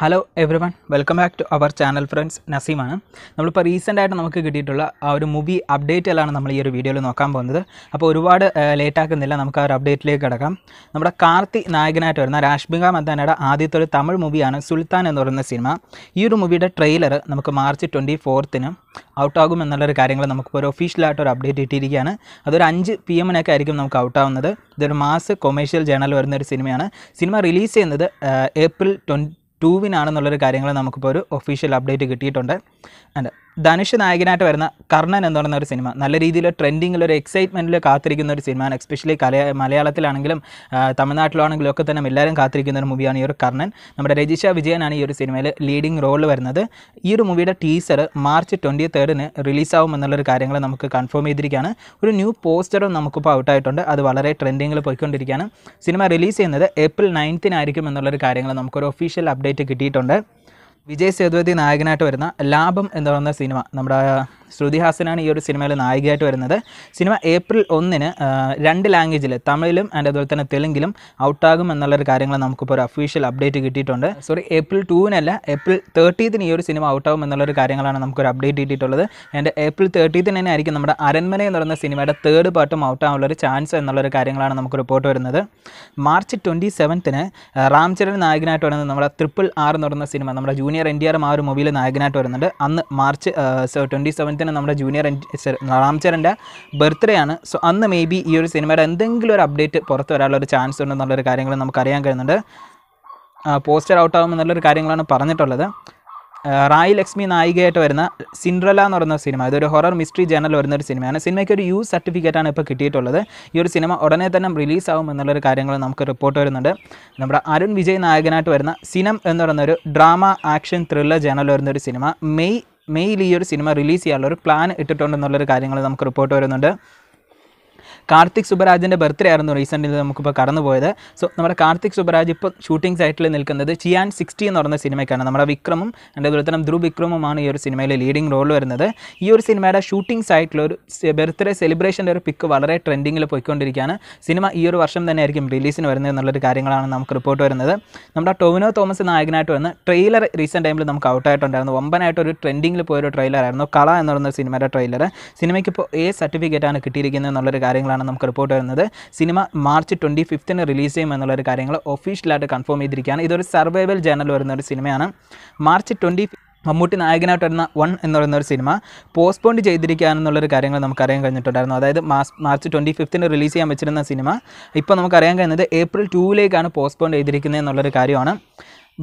hello everyone welcome back to our channel friends നസീമാണ് നമ്മളിപ്പോൾ റീസെൻ്റായിട്ട് നമുക്ക് കിട്ടിയിട്ടുള്ള ആ ഒരു മൂവി എല്ലാം നമ്മൾ ഈ ഒരു വീഡിയോയിൽ നോക്കാൻ പോകുന്നത് അപ്പോൾ ഒരുപാട് ലേറ്റ് ആക്കുന്നില്ല നമുക്ക് ആ ഒരു അപ്ഡേറ്റിലേക്ക് കിടക്കാം നമ്മുടെ കാർത്തി നായകനായിട്ട് വരുന്ന രാഷ്മിക മന്ദാനയുടെ ആദ്യത്തെ ഒരു തമിഴ് മൂവിയാണ് സുൽത്താൻ എന്ന് പറയുന്ന സിനിമ ഈ ഒരു മൂവിയുടെ ട്രെയിലർ നമുക്ക് മാർച്ച് ട്വൻറ്റി ഫോർത്തിന് ഔട്ടാകും എന്നുള്ളൊരു കാര്യങ്ങൾ നമുക്കിപ്പോൾ ഒരു ഒഫീഷ്യലായിട്ട് ഒരു അപ്ഡേറ്റ് കിട്ടിയിരിക്കുകയാണ് അതൊരു അഞ്ച് പി എമ്മിനൊക്കെ ആയിരിക്കും നമുക്ക് ഔട്ടാവുന്നത് ഇതൊരു മാസ് കൊമേഴ്ഷ്യൽ ജേണൽ വരുന്ന ഒരു സിനിമയാണ് സിനിമ റിലീസ് ചെയ്യുന്നത് ഏപ്രിൽ ട്വൻ ടൂവിനാണെന്നുള്ളൊരു കാര്യങ്ങൾ നമുക്കിപ്പോൾ ഒരു ഒഫീഷ്യൽ അപ്ഡേറ്റ് കിട്ടിയിട്ടുണ്ട് ആൻഡ് ധനുഷ് നായകനായിട്ട് വരുന്ന കർണൻ എന്ന് പറയുന്ന ഒരു സിനിമ നല്ല രീതിയിൽ ട്രെൻഡിങ്ങിൽ ഒരു എക്സൈറ്റ്മെൻറ്റിൽ കാത്തിരിക്കുന്ന ഒരു സിനിമയാണ് എക്സ്പെഷ്യലി കല മലയാളത്തിലാണെങ്കിലും തമിഴ്നാട്ടിലാണെങ്കിലും ഒക്കെ തന്നെ എല്ലാവരും കാത്തിരിക്കുന്ന ഒരു മൂവിയാണ് ഈ ഒരു കർണൻ നമ്മുടെ രജിഷ വിജയനാണ് ഈ ഒരു സിനിമയിൽ ലീഡിംഗ് റോൾ വരുന്നത് ഈ ഒരു മൂവിയുടെ ടീസർ മാർച്ച് ട്വൻറ്റി തേർഡിന് റിലീസാവും എന്നുള്ളൊരു കാര്യങ്ങൾ നമുക്ക് കൺഫേം ചെയ്തിരിക്കുകയാണ് ഒരു ന്യൂ പോസ്റ്ററും നമുക്കിപ്പോൾ ഔട്ടായിട്ടുണ്ട് അത് വളരെ ട്രെൻഡിങ്ങിൽ പോയിക്കൊണ്ടിരിക്കുകയാണ് സിനിമ റിലീസ് ചെയ്യുന്നത് ഏപ്രിൽ നയൻത്തിനായിരിക്കും എന്നുള്ളൊരു കാര്യങ്ങൾ നമുക്കൊരു ഒഫീഷ്യൽ അപ്ഡേറ്റ് കിട്ടിയിട്ടുണ്ട് വിജയ് സേതുപതി നായകനായിട്ട് വരുന്ന ലാഭം എന്ന് പറയുന്ന സിനിമ നമ്മുടെ ശ്രുതി ഹാസനാണ് ഈ ഒരു സിനിമയിൽ നായികയായിട്ട് വരുന്നത് സിനിമ ഏപ്രിൽ ഒന്നിന് രണ്ട് ലാംഗ്വേജിൽ തമിഴിലും ആൻഡ് അതുപോലെ തന്നെ തെലുങ്കിലും ഔട്ടാകും എന്നുള്ളൊരു കാര്യങ്ങൾ നമുക്കിപ്പോൾ ഒരു അഫീഷ്യൽ അപ്ഡേറ്റ് കിട്ടിയിട്ടുണ്ട് സോറി ഏപ്രിൽ ടൂവിനല്ല ഏപ്രിൽ തേർട്ടീത്തിന് ഈ ഒരു സിനിമ ഔട്ടാകും എന്നുള്ളൊരു കാര്യങ്ങളാണ് നമുക്കൊരു അപ്ഡേറ്റ് കിട്ടിയിട്ടുള്ളത് ആൻഡ് ഏപ്രിൽ തേർട്ടീത്തിന് തന്നെ ആയിരിക്കും നമ്മുടെ അരന്മന എന്ന് പറയുന്ന സിനിമയുടെ തേർഡ് പാർട്ടും ഒരു ചാൻസ് എന്നുള്ളൊരു കാര്യങ്ങളാണ് നമുക്ക് റിപ്പോർട്ട് വരുന്നത് മാർച്ച് ട്വൻറ്റി സെവൻത്തിന് റാം ചരൺ നായകനായിട്ട് വരുന്നത് നമ്മുടെ ത്രിപ്പിൾ ആർ എന്ന് പറയുന്ന സിനിമ നമ്മുടെ ജൂനിയർ എൻ ആ ഒരു മൂവിയിൽ നായകനായിട്ട് വരുന്നുണ്ട് അന്ന് മാർച്ച് ട്വൻറ്റി സെവൻ തന്നെ നമ്മുടെ ജൂനിയർ eh, റാം ബർത്ത്ഡേ ആണ് സോ അന്ന് മേ ബി ഈ ഒരു സിനിമയുടെ എന്തെങ്കിലും ഒരു അപ്ഡേറ്റ് പുറത്ത് വരാനുള്ള ഒരു ചാൻസ് എന്നുള്ളൊരു കാര്യങ്ങൾ നമുക്കറിയാൻ കഴിയുന്നുണ്ട് പോസ്റ്റർ ഔട്ട് ആകും എന്നുള്ളൊരു കാര്യങ്ങളാണ് പറഞ്ഞിട്ടുള്ളത് റായി ലക്ഷ്മി നായികയായിട്ട് വരുന്ന സിൻഡ്രല എന്ന് പറയുന്ന സിനിമ ഇതൊരു ഹൊറർ മിസ്റ്ററി ജേണൽ വരുന്ന ഒരു സിനിമയാണ് സിനിമയ്ക്ക് ഒരു യൂസ് സർട്ടിഫിക്കറ്റാണ് ഇപ്പോൾ കിട്ടിയിട്ടുള്ളത് ഈ ഒരു സിനിമ ഉടനെ തന്നെ റിലീസ് ആവും എന്നുള്ളൊരു കാര്യങ്ങൾ നമുക്ക് റിപ്പോർട്ട് വരുന്നുണ്ട് നമ്മുടെ അരുൺ വിജയ് നായകനായിട്ട് വരുന്ന സിനം എന്ന് പറയുന്ന ഒരു ഡ്രാമ ആക്ഷൻ ത്രില്ലർ ജേണൽ വരുന്ന ഒരു സിനിമ മെയ് മെയ്യിൽ ഈ ഒരു സിനിമ റിലീസ് ചെയ്യാനുള്ള ഒരു പ്ലാൻ ഇട്ടിട്ടുണ്ടെന്നുള്ളൊരു കാര്യങ്ങൾ നമുക്ക് റിപ്പോർട്ട് വരുന്നുണ്ട് കാർത്തിക് സുബരാജിൻ്റെ ബർത്ത്ഡേ ആയിരുന്നു റീസെൻ്റ് നമുക്കിപ്പോൾ കടന്നുപോയത് സോ നമ്മുടെ കാർത്തിക് സുബരാജ് ഇപ്പോൾ ഷൂട്ടിംഗ് സൈറ്റിൽ നിൽക്കുന്നത് ചിയാൻ സിക്സ്റ്റി എന്ന് പറയുന്ന സിനിമയ്ക്കാണ് നമ്മുടെ വിക്രമും അതുപോലെ തന്നെ ധ്രുവ് വിക്രമുമാണ് ഈ ഒരു സിനിമയിലെ ലീഡിംഗ് റോൾ വരുന്നത് ഈ ഒരു സിനിമയുടെ ഷൂട്ടിംഗ് സൈറ്റിൽ ഒരു ബർത്ത്ഡേ സെലിബ്രേഷൻ്റെ ഒരു പിക്ക് വളരെ ട്രെൻഡിങ്ങിൽ പോയിക്കൊണ്ടിരിക്കുകയാണ് സിനിമ ഈ ഒരു വർഷം തന്നെ ആയിരിക്കും റിലീസിന് വരുന്നത് എന്നുള്ളൊരു കാര്യങ്ങളാണ് നമുക്ക് റിപ്പോർട്ട് വരുന്നത് നമ്മുടെ ടോവിനോ തോമസ് നായകനായിട്ട് വന്ന് ട്രെയിലർ റീസെൻറ്റ് ടൈമിൽ നമുക്ക് ഔട്ടായിട്ടുണ്ടായിരുന്നു ഒമ്പനായിട്ട് ഒരു ട്രെൻഡിങ്ങിൽ പോയൊരു ട്രെയിലറായിരുന്നു കള എന്ന് പറയുന്ന സിനിമയുടെ ട്രെയിലർ സിനിമയ്ക്ക് ഇപ്പോൾ ഏ സർട്ടിഫിക്കറ്റാണ് കിട്ടിയിരിക്കുന്നത് എന്നുള്ളൊരു കാര്യങ്ങളാണ് എന്നുള്ളതാണ് നമുക്ക് റിപ്പോർട്ട് വരുന്നത് സിനിമ മാർച്ച് ട്വൻറ്റി ഫിഫ്ത്തിന് റിലീസ് ചെയ്യും എന്നുള്ളൊരു കാര്യങ്ങൾ ഒഫീഷ്യലായിട്ട് കൺഫേം ചെയ്തിരിക്കുകയാണ് ഇതൊരു സർവൈവൽ ജേണൽ വരുന്ന ഒരു സിനിമയാണ് മാർച്ച് ട്വൻറ്റി മമ്മൂട്ടി നായകനായിട്ട് വരുന്ന വൺ എന്ന് പറയുന്ന ഒരു സിനിമ പോസ്റ്റ്പോണ്ട് ചെയ്തിരിക്കുകയാണെന്നുള്ളൊരു കാര്യങ്ങൾ നമുക്കറിയാൻ കഴിഞ്ഞിട്ടുണ്ടായിരുന്നു അതായത് മാസ് മാർച്ച് ട്വൻറ്റി ഫിഫ്ത്തിന് റിലീസ് ചെയ്യാൻ വെച്ചിരുന്ന സിനിമ ഇപ്പോൾ നമുക്കറിയാൻ കഴിയുന്നത് ഏപ്രിൽ ടൂവിലേക്കാണ് പോസ്റ്റ്പോണ്ട് ചെയ്തിരിക്കുന്നത് എന്നുള്ളൊരു കാര്യമാണ്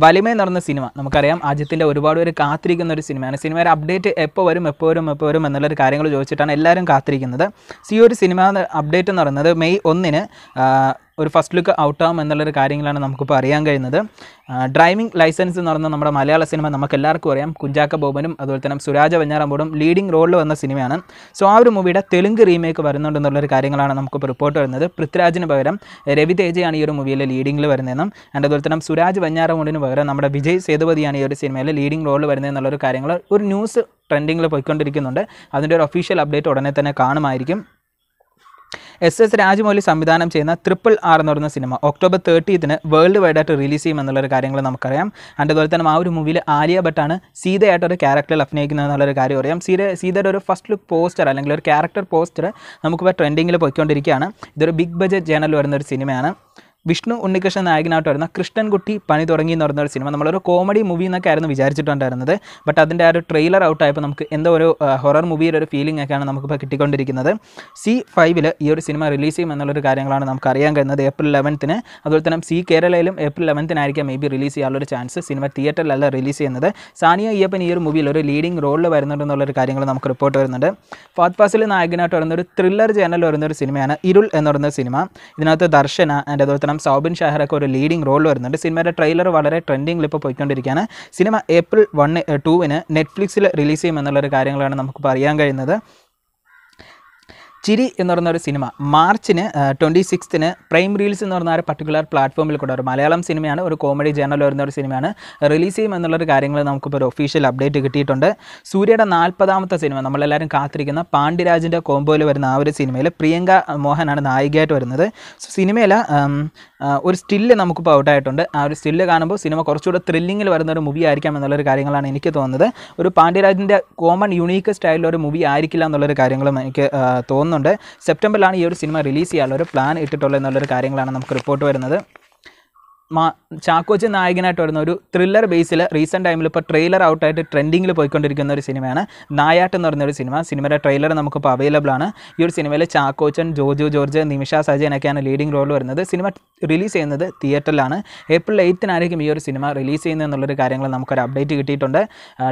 വലിമ എന്ന് പറയുന്ന സിനിമ നമുക്കറിയാം അജിത്തിൻ്റെ ഒരുപാട് പേര് കാത്തിരിക്കുന്ന ഒരു സിനിമയാണ് സിനിമയുടെ അപ്ഡേറ്റ് എപ്പോൾ വരും എപ്പോൾ വരും എപ്പോൾ വരും എന്നുള്ളൊരു കാര്യങ്ങൾ ചോദിച്ചിട്ടാണ് എല്ലാവരും കാത്തിരിക്കുന്നത് സി ഒരു സിനിമ അപ്ഡേറ്റ് എന്ന് പറയുന്നത് മെയ് ഒന്നിന് ഒരു ഫസ്റ്റ് ലുക്ക് ആവും എന്നുള്ളൊരു കാര്യങ്ങളാണ് നമുക്കിപ്പോൾ അറിയാൻ കഴിയുന്നത് ഡ്രൈവിംഗ് ലൈസൻസ് എന്ന് പറയുന്ന നമ്മുടെ മലയാള സിനിമ നമുക്ക് എല്ലാവർക്കും അറിയാം കുഞ്ചാക്ക ബോബനും അതുപോലെ തന്നെ സുരാജ വെഞ്ഞാറമ്പൂടും ലീഡിംഗ് റോളിൽ വന്ന സിനിമയാണ് സോ ആ ഒരു മൂവിയുടെ തെലുങ്ക് റീമേക്ക് വരുന്നുണ്ടെന്നുള്ളൊരു കാര്യങ്ങളാണ് നമുക്കിപ്പോൾ റിപ്പോർട്ട് വരുന്നത് പൃഥ്വിരാജിന് പകരം രവി തേജയാണ് ഈ ഒരു മൂവിയിലെ ലീഡിംഗിൽ വരുന്നതെന്നും ആൻഡ് അതുപോലെ തന്നെ സുരാജ് വെഞ്ഞാറമൂടിന് പകരം നമ്മുടെ വിജയ് സേതുപതിയാണ് ഈ ഒരു സിനിമയിൽ ലീഡിംഗ് റോളിൽ എന്നുള്ളൊരു കാര്യങ്ങൾ ഒരു ന്യൂസ് ട്രെൻഡിങ്ങിൽ പോയിക്കൊണ്ടിരിക്കുന്നുണ്ട് അതിൻ്റെ ഒരു ഒഫീഷ്യൽ അപ്ഡേറ്റ് ഉടനെ തന്നെ കാണുമായിരിക്കും എസ് എസ് രാജമൗലി സംവിധാനം ചെയ്യുന്ന ട്രിപ്പിൾ ആർ എന്ന് പറയുന്ന സിനിമ ഒക്ടോബർ തേർട്ടീത്തിന് വേൾഡ് വൈഡ് ആയിട്ട് റിലീസ് ചെയ്യും എന്നുള്ളൊരു കാര്യങ്ങൾ നമുക്കറിയാം ആൻഡ് അതുപോലെ തന്നെ ആ ഒരു മൂവിയിൽ ആലിയ ഭട്ടാണ് സീതയായിട്ടൊരു ക്യാരക്ടറിൽ അഭിനയിക്കുന്നത് എന്നുള്ളൊരു കാര്യം അറിയാം സീത സീതയുടെ ഒരു ഫസ്റ്റ് ലുക്ക് പോസ്റ്റർ അല്ലെങ്കിൽ ഒരു ക്യാരക്ടർ പോസ്റ്റർ നമുക്കിപ്പോൾ ട്രെൻഡിങ്ങിൽ പോയിക്കൊണ്ടിരിക്കുകയാണ് ഇതൊരു ബിഗ് ബഡ്ജറ്റ് ജേണൽ വരുന്ന ഒരു സിനിമയാണ് വിഷ്ണു ഉണ്ണികൃഷ്ണൻ നായകനായിട്ട് വരുന്ന കൃഷ്ണൻകുട്ടി പണി തുടങ്ങി എന്ന് പറയുന്ന ഒരു സിനിമ നമ്മളൊരു കോമഡി മൂവി എന്നൊക്കെ ആയിരുന്നു വിചാരിച്ചിട്ടുണ്ടായിരുന്നത് ബട്ട് അതിൻ്റെ ആ ഒരു ട്രെയിലർ ഔട്ടായപ്പോൾ നമുക്ക് എന്തോ ഒരു ഹൊറർ മൂവിയുടെ ഒരു ഫീലിംഗ് ഒക്കെയാണ് നമുക്കിപ്പോൾ കിട്ടിക്കൊണ്ടിരിക്കുന്നത് സി ഫൈവിൽ ഈ ഒരു സിനിമ റിലീസ് ചെയ്യും എന്നുള്ളൊരു കാര്യങ്ങളാണ് നമുക്ക് അറിയാൻ കഴിയുന്നത് ഏപ്രിൽ ലെവൻത്തിന് അതുപോലെ തന്നെ സി കേരളയിലും ഏപ്രിൽ ലെവൻത്തിനായിരിക്കാം മേ ബി റിലീസ് ചെയ്യാനുള്ളൊരു ചാൻസ് സിനിമ തിയേറ്ററിലല്ല റിലീസ് ചെയ്യുന്നത് സാനിയ അയ്യപ്പൻ ഈ ഒരു മൂവിയിൽ ഒരു ലീഡിംഗ് റോളിൽ വരുന്നുണ്ടെന്നുള്ളൊരു കാര്യങ്ങൾ നമുക്ക് റിപ്പോർട്ട് വരുന്നുണ്ട് ഫാത് ഫാസിൽ നായകനായിട്ട് വരുന്ന ഒരു ത്രില്ലർ ചാനൽ വരുന്ന ഒരു സിനിമയാണ് ഇരുൾ എന്ന് പറയുന്ന സിനിമ ഇതിനകത്ത് ദർശന ആൻഡ് അതുപോലെ കാരണം സൗബിൻ ഷാഹറൊക്കെ ഒരു ലീഡിംഗ് റോൾ വരുന്നുണ്ട് സിനിമയുടെ ട്രെയിലർ വളരെ ട്രെൻഡിങ്ങിൽ ഇപ്പോൾ പോയിക്കൊണ്ടിരിക്കുകയാണ് സിനിമ ഏപ്രിൽ വൺ ടൂവിന് നെറ്റ്ഫ്ലിക്സിൽ റിലീസ് ചെയ്യുമെന്നുള്ളൊരു കാര്യങ്ങളാണ് നമുക്ക് പറയാൻ കഴിയുന്നത് ചിരി എന്ന് പറയുന്ന ഒരു സിനിമ മാർച്ചിന് ട്വൻറ്റി സിക്സ്തിന് പ്രൈം റീൽസ് എന്ന് പറഞ്ഞ ഒരു പർട്ടിക്കുലർ പ്ലാറ്റ്ഫോമിൽ കൂടെ ഒരു മലയാളം സിനിമയാണ് ഒരു കോമഡി ജേണൽ വരുന്ന ഒരു സിനിമയാണ് റിലീസ് ചെയ്യും എന്നുള്ളൊരു കാര്യങ്ങൾ നമുക്കിപ്പോൾ ഒരു ഒഫീഷ്യൽ അപ്ഡേറ്റ് കിട്ടിയിട്ടുണ്ട് സൂര്യയുടെ നാൽപ്പതാമത്തെ സിനിമ നമ്മളെല്ലാവരും കാത്തിരിക്കുന്ന പാണ്ഡ്യരാജിൻ്റെ കോംബോയിൽ വരുന്ന ആ ഒരു സിനിമയിൽ പ്രിയങ്ക മോഹനാണ് നായികയായിട്ട് വരുന്നത് സിനിമയിലെ ഒരു സ്റ്റില്ല് നമുക്കിപ്പോൾ ഔട്ടായിട്ടുണ്ട് ആ ഒരു സ്റ്റില്ല് കാണുമ്പോൾ സിനിമ കുറച്ചുകൂടെ ത്രില്ലിങ്ങിൽ വരുന്ന ഒരു മൂവി ആയിരിക്കാം എന്നുള്ളൊരു കാര്യങ്ങളാണ് എനിക്ക് തോന്നുന്നത് ഒരു പാണ്ഡ്യരാജിൻ്റെ കോമൺ യുണീക്ക് സ്റ്റൈലിലൊരു ഒരു മൂവി ആയിരിക്കില്ല എന്നുള്ളൊരു കാര്യങ്ങളും എനിക്ക് തോന്നുന്നുണ്ട് സെപ്റ്റംബറിലാണ് ഈ ഒരു സിനിമ റിലീസ് ചെയ്യാനുള്ള ഒരു പ്ലാൻ ഇട്ടിട്ടുള്ളത് എന്നുള്ളൊരു കാര്യങ്ങളാണ് നമുക്ക് റിപ്പോർട്ട് വരുന്നത് മാ ചാക്കോച്ചൻ നായകനായിട്ട് വരുന്ന ഒരു ത്രില്ലർ ബേസിൽ റീസെൻറ്റ് ടൈമിൽ ഇപ്പോൾ ട്രെയിലർ ഔട്ടായിട്ട് ട്രെൻഡിങ്ങിൽ പോയിക്കൊണ്ടിരിക്കുന്ന ഒരു സിനിമയാണ് നായാട്ട് എന്ന് പറയുന്ന ഒരു സിനിമ സിനിമയുടെ ട്രെയിലർ നമുക്കിപ്പോൾ അവൈലബിൾ ആണ് ഈ ഒരു സിനിമയിൽ ചാക്കോച്ചൻ ജോജു ജോർജ് നിമിഷ സജയനൊക്കെയാണ് ലീഡിംഗ് റോൾ വരുന്നത് സിനിമ റിലീസ് ചെയ്യുന്നത് തിയേറ്ററിലാണ് ഏപ്രിൽ എയ്ത്തിനായിരിക്കും ഈ ഒരു സിനിമ റിലീസ് ചെയ്യുന്നത് എന്നുള്ളൊരു കാര്യങ്ങൾ നമുക്കൊരു അപ്ഡേറ്റ് കിട്ടിയിട്ടുണ്ട്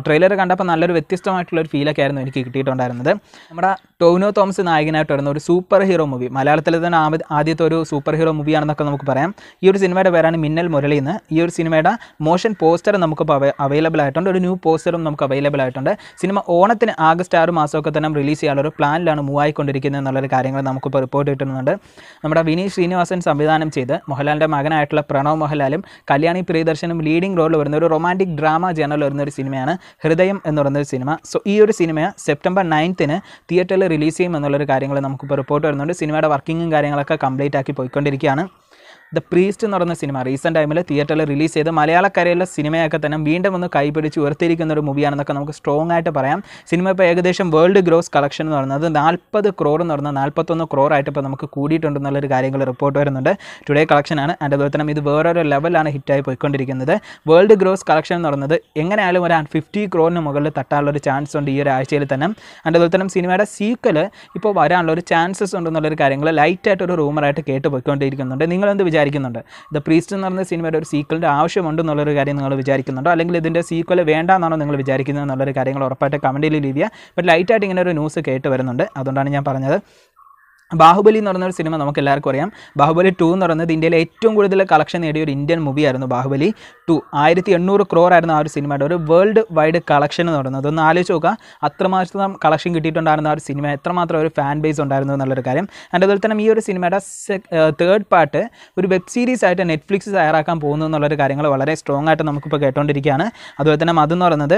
ട്രെയിലർ കണ്ടപ്പോൾ നല്ലൊരു വ്യത്യസ്തമായിട്ടുള്ള ഒരു ഫീലൊക്കെ ആയിരുന്നു എനിക്ക് കിട്ടിയിട്ടുണ്ടായിരുന്നത് നമ്മുടെ ടോവിനോ തോമസ് നായകനായിട്ട് വരുന്ന ഒരു സൂപ്പർ ഹീറോ മൂവി മലയാളത്തിൽ തന്നെ ആദ്യത്തെ ഒരു സൂപ്പർ ഹീറോ മൂവിയാണെന്നൊക്കെ നമുക്ക് പറയാം ഈ ഒരു സിനിമയുടെ പേരാണ് മിന്നൽ മുരളി എന്ന് ഈ ഒരു സിനിമയുടെ മോഷൻ പോസ്റ്റർ നമുക്കിപ്പോൾ അവൈലബിൾ ആയിട്ടുണ്ട് ഒരു ന്യൂ പോസ്റ്ററും നമുക്ക് അവൈലബിൾ ആയിട്ടുണ്ട് സിനിമ ഓണത്തിന് ആഗസ്റ്റ് ആറ് മാസമൊക്കെ തന്നെ റിലീസ് ചെയ്യാനുള്ള ഒരു പ്ലാനിലാണ് മൂവ് ആയിക്കൊണ്ടിരിക്കുന്നത് എന്നുള്ളൊരു കാര്യങ്ങൾ നമുക്കിപ്പോൾ റിപ്പോർട്ട് കിട്ടുന്നുണ്ട് നമ്മുടെ വിനീത് ശ്രീനിവാസൻ സംവിധാനം ചെയ്ത് മോഹൻലാലിൻ്റെ മകനായിട്ടുള്ള പ്രണവ് മോഹൻലാലും കല്യാണി പ്രിയദർശനും ലീഡിംഗ് റോളിൽ വരുന്ന ഒരു റൊമാൻറ്റിക് ഡ്രാമ ജേണൽ വരുന്ന ഒരു സിനിമയാണ് ഹൃദയം എന്ന് പറയുന്ന ഒരു സിനിമ സോ ഈ ഒരു സിനിമ സെപ്റ്റംബർ നയൻത്തിന് തിയേറ്ററിൽ റിലീസ് ചെയ്യും എന്നുള്ളൊരു കാര്യങ്ങൾ നമുക്കിപ്പോൾ റിപ്പോർട്ട് വരുന്നുണ്ട് സിനിമയുടെ വർക്കിങ്ങും കാര്യങ്ങളൊക്കെ കംപ്ലീറ്റ് ആക്കി പോയിക്കൊണ്ടിരിക്കുകയാണ് ദ പ്രീസ്റ്റ് എന്ന് പറയുന്ന സിനിമ റീസെൻറ്റ് ടൈമിൽ തിയേറ്ററിൽ റിലീസ് ചെയ്ത് മലയാളക്കരയിലെ സിനിമയൊക്കെ തന്നെ വീണ്ടും ഒന്ന് കൈപിടിച്ച് ഉയർത്തിയിരിക്കുന്ന ഒരു മൂവിയാണെന്നൊക്കെ നമുക്ക് സ്ട്രോങ് ആയിട്ട് പറയാം സിനിമ ഇപ്പോൾ ഏകദേശം വേൾഡ് ഗ്രോസ് കളക്ഷൻ എന്ന് പറയുന്നത് നാൽപ്പത് ക്രോർ എന്ന് പറഞ്ഞാൽ നാൽപ്പത്തൊന്ന് ക്രോർ ആയിട്ട് ഇപ്പോൾ നമുക്ക് കൂടിയിട്ടുണ്ടെന്നുള്ളൊരു കാര്യങ്ങൾ റിപ്പോർട്ട് വരുന്നുണ്ട് ടുഡേ കളക്ഷനാണ് ആൻഡ് അതുപോലെ തന്നെ ഇത് വേറൊരു ലെവലാണ് ഹിറ്റായി പോയിക്കൊണ്ടിരിക്കുന്നത് വേൾഡ് ഗ്രോസ് കളക്ഷൻ എന്ന് പറയുന്നത് എങ്ങനെയായാലും ഒരു ഫിഫ്റ്റി ക്രോറിന് മുകളിൽ തട്ടാനുള്ളൊരു ചാൻസ് ഉണ്ട് ഈ ഒരു ആഴ്ചയിൽ തന്നെ ആൻഡ് അതുപോലെ തന്നെ സിനിമയുടെ സീക്വൽ ഇപ്പോൾ വരാനുള്ള ഒരു ചാൻസസ് ഉണ്ടെന്നുള്ളൊരു കാര്യങ്ങൾ ലൈറ്റായിട്ടൊരു റൂമറായിട്ട് കേട്ട് പോയിക്കൊണ്ടിരിക്കുന്നുണ്ട് നിങ്ങളെന്ത് വിചാരിച്ചു വിചാരിക്കുന്നുണ്ട് ദ പ്രീസ്റ്റ് എന്ന് പറയുന്ന സിനിമയുടെ ഒരു സീക്വലിൻ്റെ എന്നുള്ളൊരു കാര്യം നിങ്ങൾ വിചാരിക്കുന്നുണ്ടോ അല്ലെങ്കിൽ ഇതിൻ്റെ സീക്വൽ വേണ്ടാന്നാണോ നിങ്ങൾ വിചാരിക്കുന്നത് എന്നുള്ളൊരു കാര്യങ്ങൾ ഉറപ്പായിട്ട് കമൻറ്റിൽ ചെയ്യുക ബട്ട് ലൈറ്റായിട്ട് ഇങ്ങനെ ഒരു ന്യൂസ് കേട്ട് വരുന്നുണ്ട് അതുകൊണ്ടാണ് ഞാൻ പറഞ്ഞത് ബാഹുബലി എന്ന് പറഞ്ഞൊരു സിനിമ നമുക്ക് എല്ലാവർക്കും അറിയാം ബാഹുബലി ടു എന്ന് പറയുന്നത് ഇന്ത്യയിലെ ഏറ്റവും കൂടുതൽ കളക്ഷൻ നേടിയ ഒരു ഇന്ത്യൻ മൂവിയായിരുന്നു ബാഹുബലി ടു ആയിരത്തി എണ്ണൂറ് ക്രോർ ആയിരുന്നു ആ ഒരു സിനിമയുടെ ഒരു വേൾഡ് വൈഡ് കളക്ഷൻ എന്ന് പറയുന്നത് ഒന്ന് ആലോചിച്ച് നോക്കുക അത്രമാത്രം കളക്ഷൻ കിട്ടിയിട്ടുണ്ടായിരുന്ന ആ ഒരു സിനിമ എത്രമാത്രം ഒരു ഫാൻ ബേസ് ഉണ്ടായിരുന്നു എന്നുള്ളൊരു കാര്യം ആൻഡ് അതുപോലെ തന്നെ ഈ ഒരു സിനിമയുടെ തേർഡ് പാർട്ട് ഒരു വെബ് സീരീസ് ആയിട്ട് നെറ്റ്ഫ്ലിക്സ് തയ്യാറാക്കാൻ പോകുന്നു എന്നുള്ളൊരു കാര്യങ്ങൾ വളരെ സ്ട്രോങ് ആയിട്ട് നമുക്കിപ്പോൾ കേട്ടുകൊണ്ടിരിക്കുകയാണ് അതുപോലെ തന്നെ അതെന്ന് പറയുന്നത്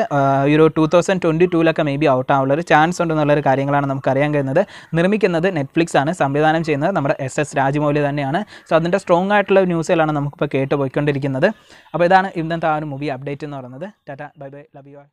ഈ ഒരു ടൂ തൗസൻഡ് ട്വൻറ്റി ടൂവിലൊക്കെ മേ ബി ഔട്ട് ആവുള്ളൊരു ചാൻസ് ഉണ്ടെന്നുള്ളൊരു കാര്യങ്ങളാണ് നമുക്കറിയാൻ കഴിയുന്നത് നിർമ്മിക്കുന്നത് നെറ്റ്ഫ്ലിക്സ് ആണ് സംവിധാനം ചെയ്യുന്നത് നമ്മുടെ എസ് എസ് രാജമൗലി തന്നെയാണ് സോ അതിൻ്റെ സ്ട്രോങ് ആയിട്ടുള്ള ന്യൂസുകളാണ് നമുക്കിപ്പോൾ കേട്ട് പോയിക്കൊണ്ടിരിക്കുന്നത് അപ്പോൾ ഇതാണ് ഇന്നത്തെ ആ ഒരു മൂവി അപ്ഡേറ്റ് എന്ന് പറയുന്നത് tata bye bye love you all